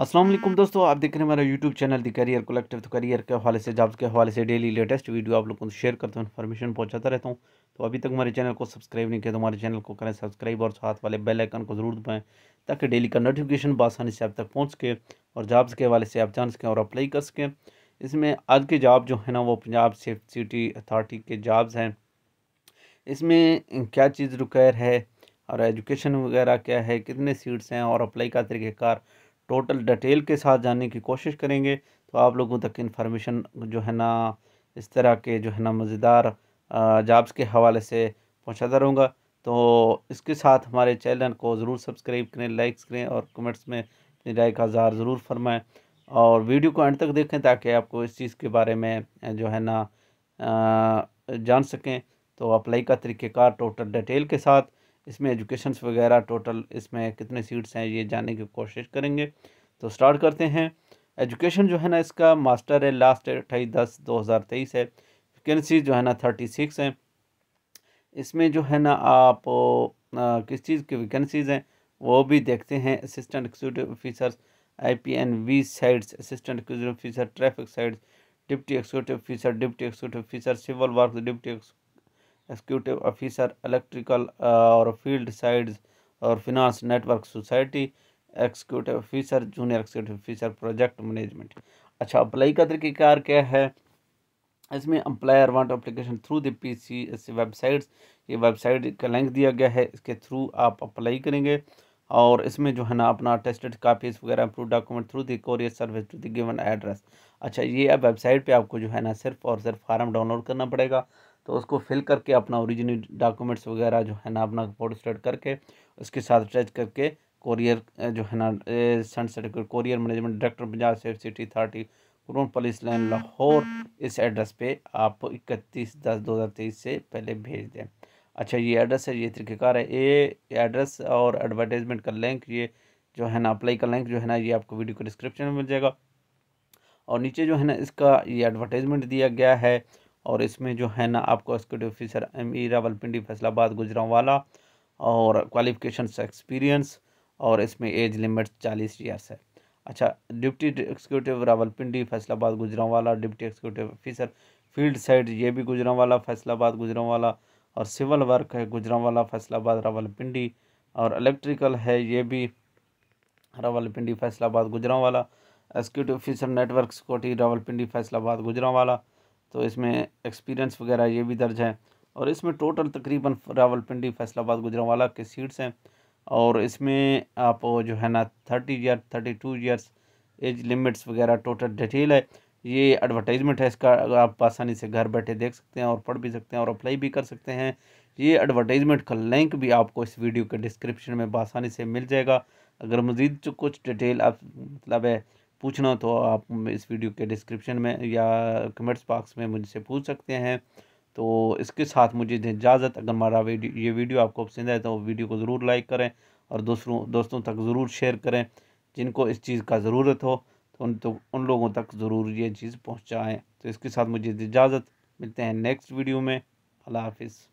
अस्सलाम वालेकुम दोस्तों आप देख रहे हैं हमारा YouTube channel the career collective तो करियर के हवाले से जॉब्स के हवाले से डेली लेटेस्ट वीडियो आप लोगों को शेयर करता हूँ इन्फॉर्मेशन पहुँचाता रहता हूँ तो अभी तक हमारे चैनल को सब्सक्राइब नहीं किया तो हमारे चैनल को करें सब्सक्राइब और साथ वाले बेल आइकन को जरूर दबाएँ ताकि डेली का नोटिफिकेशन बसानी से आप तक पहुँच सके और जॉब्स के हवाले से आप जान सकें और अप्लाई कर सकें इसमें आज के जॉब जो है ना वो पंजाब सेफ सिटी अथॉरिटी के जॉब्स हैं इसमें क्या चीज़ रिक्वायर है और एजुकेशन वगैरह क्या है कितने सीट्स हैं और अप्लाई का तरीक़ेकार टोटल डिटेल के साथ जानने की कोशिश करेंगे तो आप लोगों तक इन्फॉर्मेशन जो है ना इस तरह के जो है ना मज़ेदार जॉब्स के हवाले से पहुँचाता रहूँगा तो इसके साथ हमारे चैनल को ज़रूर सब्सक्राइब करें लाइक्स करें और कमेंट्स में अपनी राय का जार ज़रूर फरमाएँ और वीडियो को एंड तक देखें ताकि आपको इस चीज़ के बारे में जो है ना जान सकें तो अप्लाई का तरीक़ेकार टोटल डिटेल के साथ इसमें एजुकेशन वगैरह टोटल इसमें कितने सीट्स हैं ये जानने की कोशिश करेंगे तो स्टार्ट करते हैं एजुकेशन जो है ना इसका मास्टर है लास्ट अट्ठाईस दस दो हज़ार तेईस है वैकेंसी जो है ना थर्टी सिक्स हैं इसमें जो है ना आप आ, किस चीज़ की वैकेंसीज हैं वो भी देखते हैं assistant executive officers I P N V sides assistant executive officer traffic sides deputy executive officer deputy executive officer civil work deputy executive officer electrical और फील्ड साइड्स और finance network society executive officer junior executive officer project management अच्छा apply का तरीक़ार क्या है इसमें employer want application through the P C S websites ये website का लिंक दिया गया है इसके थ्रू आप अप्लाई करेंगे और इसमें जो है ना अपना टेस्टेड कापीज़ वगैरह proof document through the courier service to the given address अच्छा ये अब वेबसाइट पे आपको जो है ना सिर्फ और सिर्फ फार्म डाउनलोड करना पड़ेगा तो उसको फिल करके अपना ओरिजिनल डॉक्यूमेंट्स वगैरह जो है ना अपना फोटो स्टेट करके उसके साथ अटैच करके कोरियर जो है ना सन certificate courier management director Punjab safe city authority कुरून पुलिस लाइन लाहौर इस एड्रेस पे आप इकतीस दस दो हज़ार तेईस से पहले भेज दें अच्छा ये एड्रेस है ये तरीक़ेकार है ये एड्रेस और एडवर्टाइजमेंट का लिंक ये जो है ना अप्लाई का लिंक जो है ना ये आपको वीडियो को डिस्क्रिप्शन में मिल जाएगा और नीचे जो है ना इसका ये एडवर्टाइजमेंट दिया गया है और इसमें जो है ना आपको executive officer M E Rawalpindi Faisalabad Gujranwala और क्वालिफिकेशन एक्सपीरियंस और इसमें एज लिमिट चालीस ईयर्स है अच्छा deputy Rawal Rawalpindi Faisalabad Gujranwala deputy executive officer field side ये भी गुजरावाला फैसलाबाद गुजरावाला और सिविल वर्क है गुजरावाला फैसलाबाद रावलपिंडी और इलेक्ट्रिकल है ये भी Rawalpindi Faisalabad Gujranwala executive officer network security Rawalpindi Faisalabad Gujranwala तो इसमें एक्सपीरियंस वगैरह ये भी दर्ज है और इसमें टोटल तकरीबन रावलपिंडी फैसलाबाद गुजरावाला के सीट्स हैं और इसमें आप जो है ना thirty year thirty two years age limits वगैरह टोटल डिटेल है ये एडवर्टाइजमेंट है इसका आप आसानी से घर बैठे देख सकते हैं और पढ़ भी सकते हैं और अप्लाई भी कर सकते हैं ये एडवर्टाइजमेंट का लिंक भी आपको इस वीडियो के डिस्क्रिप्शन में बसानी से मिल जाएगा अगर मज़ीद कुछ डिटेल आप मतलब है पूछना तो आप इस वीडियो के डिस्क्रिप्शन में या कमेंट्स बॉक्स में मुझसे पूछ सकते हैं तो इसके साथ मुझे इजाज़त अगर हमारा वीडियो ये वीडियो आपको पसंद आए तो वीडियो को ज़रूर लाइक करें और दूसरों दोस्तों तक ज़रूर शेयर करें जिनको इस चीज़ का ज़रूरत हो तो उन तो उन लोगों तक ज़रूर ये चीज़ पहुँचाएँ तो इसके साथ मुझे इजाज़त मिलते हैं नेक्स्ट वीडियो में अल्लाह हाफिज़